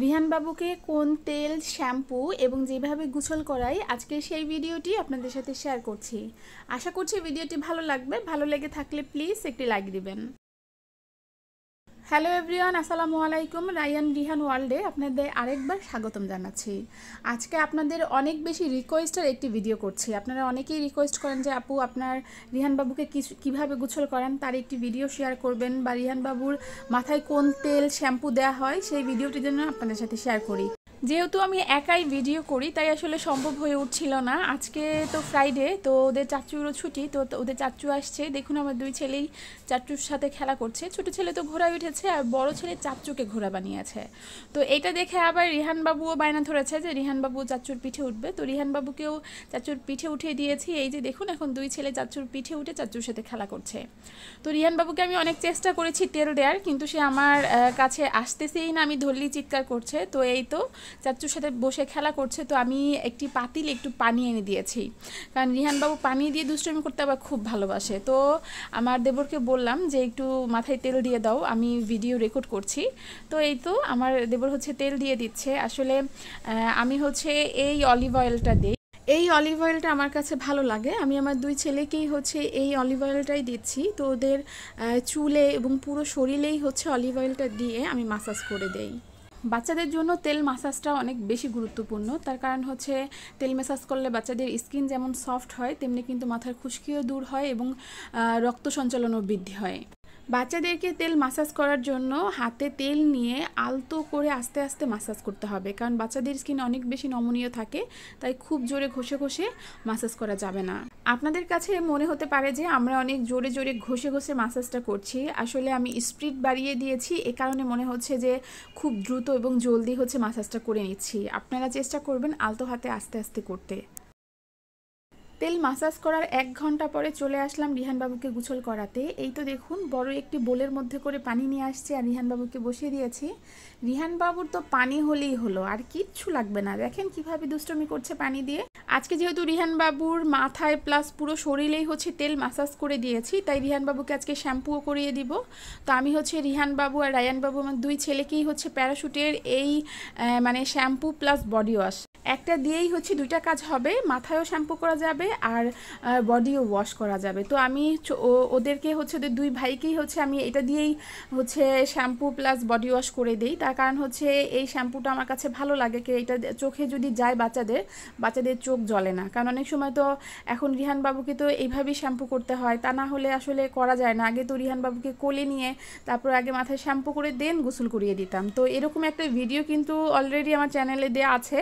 বিহানবাবুকে কোন তেল শ্যাম্পু এবং যেভাবে গুছল করাই আজকে সেই ভিডিওটি আপনাদের সাথে শেয়ার করছি আশা করছি ভিডিওটি ভালো লাগবে ভালো লেগে থাকলে প্লিজ একটি লাইক দিবেন হ্যালো এভরিওয়ান আসসালামু আলাইকুম রায়ান রিহান ওয়ার্ল্ডে আপনাদের আরেকবার স্বাগতম জানাচ্ছি আজকে আপনাদের অনেক বেশি রিকোয়েস্টের একটি ভিডিও করছি আপনারা অনেকেই রিকোয়েস্ট করেন যে আপু আপনার রিহান বাবুকে কীভাবে গুছল করেন তার একটি ভিডিও শেয়ার করবেন বা রিহান বাবুর মাথায় কোন তেল শ্যাম্পু দেওয়া হয় সেই ভিডিওটি যেন আপনাদের সাথে শেয়ার করি যেহেতু আমি একাই ভিডিও করি তাই আসলে সম্ভব হয়ে উঠছিল না আজকে তো ফ্রাইডে তো ওদের চাচুরও ছুটি তো ওদের চাচু আসছে দেখুন আমার দুই ছেলেই চাচুর সাথে খেলা করছে ছোট ছেলে তো ঘোরা উঠেছে আর বড় ছেলে চাচুকে ঘোরা বানিয়েছে তো এটা দেখে আবার রিহান বাবুও বায়না ধরেছে যে রিহান বাবু চাচুর পিঠে উঠবে তো রিহানবাবুকেও চাচুর পিঠে উঠিয়ে দিয়েছি এই যে দেখুন এখন দুই ছেলে চাচুর পিঠে উঠে চাচুর সাথে খেলা করছে তো রিহান বাবুকে আমি অনেক চেষ্টা করেছি তেল দেওয়ার কিন্তু সে আমার কাছে আসতেছেই না আমি ধরলি চিৎকার করছে তো এই তো চাচুর সাথে বসে খেলা করছে তো আমি একটি পাতিল একটু পানি এনে দিয়েছি কারণ রিহানবাবু পানি দিয়ে দুষ্টমি করতে আবার খুব ভালোবাসে তো আমার দেবরকে বললাম যে একটু মাথায় তেল দিয়ে দাও আমি ভিডিও রেকর্ড করছি তো এই তো আমার দেবর হচ্ছে তেল দিয়ে দিচ্ছে আসলে আমি হচ্ছে এই অলিভ অয়েলটা দিই এই অলিভ অয়েলটা আমার কাছে ভালো লাগে আমি আমার দুই ছেলেকেই হচ্ছে এই অলিভ অয়েলটাই দিচ্ছি তো ওদের চুলে এবং পুরো শরীরেই হচ্ছে অলিভ অয়েলটা দিয়ে আমি মাসাজ করে দেই বাচ্চাদের জন্য তেল মাসাজটা অনেক বেশি গুরুত্বপূর্ণ তার কারণ হচ্ছে তেল ম্যাসাজ করলে বাচ্চাদের স্কিন যেমন সফট হয় তেমনি কিন্তু মাথার খুশকিও দূর হয় এবং রক্ত সঞ্চালনও বৃদ্ধি হয় বাচ্চাদেরকে তেল মাসাজ করার জন্য হাতে তেল নিয়ে আলতো করে আস্তে আস্তে মাসাজ করতে হবে কারণ বাচ্চাদের স্কিন অনেক বেশি নমনীয় থাকে তাই খুব জোরে ঘষে ঘষে মাসাজ করা যাবে না আপনাদের কাছে মনে হতে পারে যে আমরা অনেক জোরে জোরে ঘষে ঘষে মাসাজটা করছি আসলে আমি স্পিড বাড়িয়ে দিয়েছি এ কারণে মনে হচ্ছে যে খুব দ্রুত এবং জলদি হচ্ছে মাসাজটা করে নিচ্ছি আপনারা চেষ্টা করবেন আলতো হাতে আস্তে আস্তে করতে তেল মাসাজ করার এক ঘন্টা পরে চলে আসলাম রিহানবাবুকে গুছল করাতে এই তো দেখুন বড় একটি বোলের মধ্যে করে পানি নিয়ে আসছে আর রিহানবাবুকে বসিয়ে দিয়েছি রিহানবাবুর তো পানি হলেই হলো আর কিচ্ছু লাগবে না দেখেন কিভাবে দুষ্টমি করছে পানি দিয়ে আজকে যেহেতু রিহানবাবুর মাথায় প্লাস পুরো শরীরেই হচ্ছে তেল মাসাজ করে দিয়েছি তাই রিহানবাবুকে আজকে শ্যাম্পুও করিয়ে দিব তো আমি হচ্ছে রিহানবাবু আর রায়ানবাবু আমার দুই ছেলেকেই হচ্ছে প্যারাশুটের এই মানে শ্যাম্পু প্লাস বডি ওয়াশ একটা দিয়েই হচ্ছে দুইটা কাজ হবে মাথায়ও শ্যাম্পু করা যাবে আর বডিও ওয়াশ করা যাবে তো আমি ওদেরকে হচ্ছে ওদের দুই ভাইকেই হচ্ছে আমি এটা দিয়েই হচ্ছে শ্যাম্পু প্লাস বডি ওয়াশ করে দিই তার কারণ হচ্ছে এই শ্যাম্পুটা আমার কাছে ভালো লাগে কে এটা চোখে যদি যায় বাচ্চাদের বাচ্চাদের চোখ জ্বলে না কারণ অনেক সময় তো এখন রিহান বাবুকে তো এইভাবেই শ্যাম্পু করতে হয় তা না হলে আসলে করা যায় না আগে তো রিহান বাবুকে কোলে নিয়ে তারপর আগে মাথায় শ্যাম্পু করে দেন গোসল করিয়ে দিতাম তো এরকম একটা ভিডিও কিন্তু অলরেডি আমার চ্যানেলে দেওয়া আছে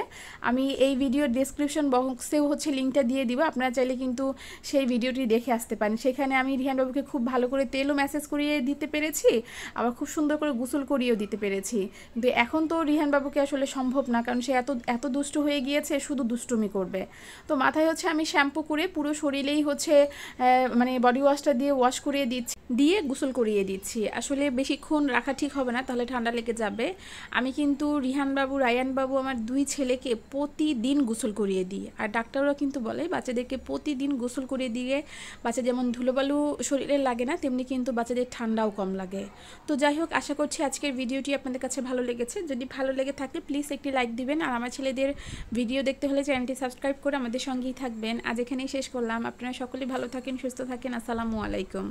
আমি এই ভিডিওর ডিসক্রিপশন বক্সেও হচ্ছে লিঙ্কটা দিয়ে দিব আপনারা চাইলে কিন্তু সেই ভিডিওটি দেখে আসতে পারেন সেখানে আমি রিহান বাবুকে খুব ভালো করে তেলও ম্যাসেজ করিয়ে দিতে পেরেছি আবার খুব সুন্দর করে গোসল করিয়েও দিতে পেরেছি কিন্তু এখন তো রিহান বাবুকে আসলে সম্ভব না কারণ সে এত এত দুষ্ট হয়ে গিয়েছে শুধু দুষ্টুমি করবে তো মাথায় হচ্ছে আমি শ্যাম্পু করে পুরো শরীরেই হচ্ছে মানে বডি ওয়াশটা দিয়ে ওয়াশ করিয়ে দিচ্ছি দিয়ে গোসল করিয়ে দিচ্ছি আসলে বেশিক্ষণ রাখা ঠিক হবে না তাহলে ঠান্ডা লেগে যাবে আমি কিন্তু রিহান বাবু রায়ান বাবু আমার দুই ছেলেকে প্রতিদিন গোসল করিয়ে দিই আর ডাক্তাররা কিন্তু বলে বাচ্চাদের বাচ্চাদেরকে প্রতিদিন গোসল করে দিয়ে বাচ্চা যেমন ধুলোবালু শরীরে লাগে না তেমনি কিন্তু বাচ্চাদের ঠান্ডাও কম লাগে তো যাই হোক আশা করছি আজকের ভিডিওটি আপনাদের কাছে ভালো লেগেছে যদি ভালো লেগে থাকে প্লিজ একটি লাইক দিবেন আর আমার ছেলেদের ভিডিও দেখতে হলে চ্যানেলটি সাবস্ক্রাইব করে আমাদের সঙ্গেই থাকবেন আজ এখানেই শেষ করলাম আপনারা সকলেই ভালো থাকেন সুস্থ থাকেন আসসালামু আলাইকুম